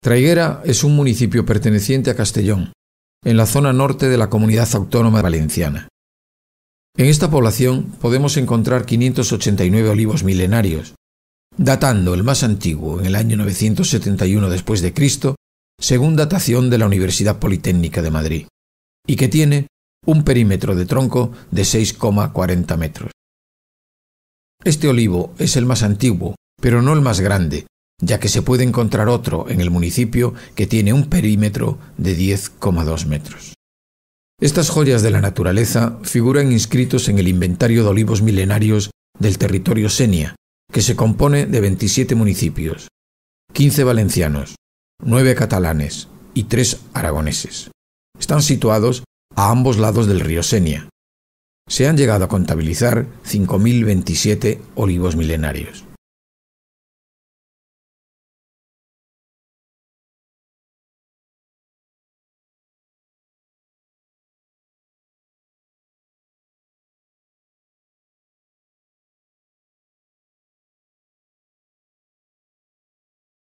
Traiguera es un municipio perteneciente a Castellón, en la zona norte de la comunidad autónoma valenciana. En esta población podemos encontrar 589 olivos milenarios, datando el más antiguo en el año 971 después de Cristo, según datación de la Universidad Politécnica de Madrid, y que tiene un perímetro de tronco de 6,40 metros. Este olivo es el más antiguo, pero no el más grande, ya que se puede encontrar otro en el municipio que tiene un perímetro de 10,2 metros. Estas joyas de la naturaleza figuran inscritos en el inventario de olivos milenarios del territorio Senia, que se compone de 27 municipios, 15 valencianos, 9 catalanes y 3 aragoneses. Están situados a ambos lados del río Senia. Se han llegado a contabilizar 5.027 olivos milenarios.